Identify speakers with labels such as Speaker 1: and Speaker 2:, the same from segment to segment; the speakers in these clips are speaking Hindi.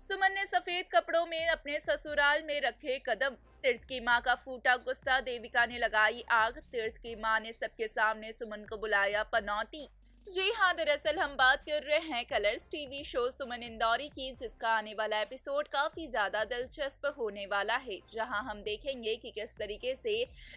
Speaker 1: सुमन ने सफेद कपड़ों में अपने ससुराल में रखे कदम तीर्थ की मां का फूटा गुस्सा देविका ने लगाई आग तीर्थ की मां ने सबके सामने सुमन को बुलाया पनौती जी हाँ दरअसल हम बात कर रहे हैं Colors TV show Suman Indori की जिसका आने वाला एपिसोड काफी ज्यादा दिलचस्प होने वाला है जहां हम देखेंगे कि किस तरीके से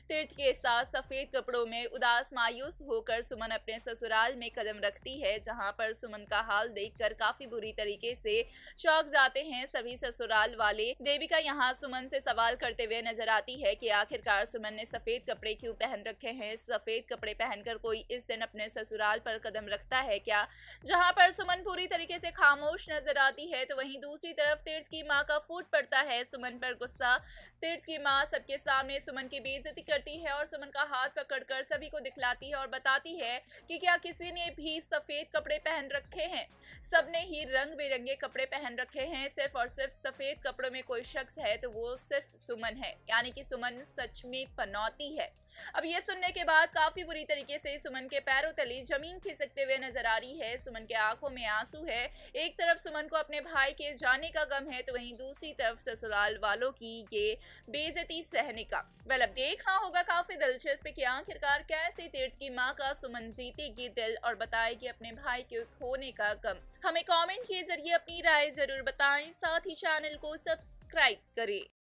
Speaker 1: तीर्थ के साथ सफेद कपड़ों में उदास मायूस होकर सुमन अपने ससुराल में कदम रखती है जहां पर सुमन का हाल देखकर काफी बुरी तरीके से चौक जाते हैं सभी ससुराल वाले देविका यहाँ सुमन से सवाल करते हुए नजर आती है की आखिरकार सुमन ने सफेद कपड़े क्यों पहन रखे है सफेद कपड़े पहनकर कोई इस दिन अपने ससुराल पर कदम कदम रखता है क्या जहां पर सुमन पूरी तरीके से खामोश नजर आती है तो वहीं दूसरी तरफ तीर्थ की माँ का फूट पड़ता है सुमन पर गुस्सा तीर्थ की माँ सबके सामने सुमन की बेइज्जती करती है और सुमन का हाथ पकड़कर सभी को दिखलाती है और बताती है कि क्या किसी ने भी सफ़ेद कपड़े पहन रखे हैं सबने ही रंग बिरंगे कपड़े पहन रखे हैं सिर्फ और सिर्फ सफ़ेद कपड़ों में कोई शख्स है तो वो सिर्फ सुमन है यानी कि सुमन सच में पनौती है अब ये सुनने के बाद काफ़ी बुरी तरीके से सुमन के पैरों तले जमीन खिसक लगते हुए नजर आ रही है सुमन के आंखों में आंसू है एक तरफ सुमन को अपने भाई के जाने का गम है तो वहीं दूसरी तरफ ससुराल वालों की ये बेजती सहने का वेल अब देखना होगा काफी दिलचस्प कि आखिरकार कैसे तीर्थ की माँ का सुमन जीतेगी दिल और बताएगी अपने भाई के खोने का गम हमें कमेंट के जरिए अपनी राय जरूर बताएं साथ ही चैनल को सब्सक्राइब करें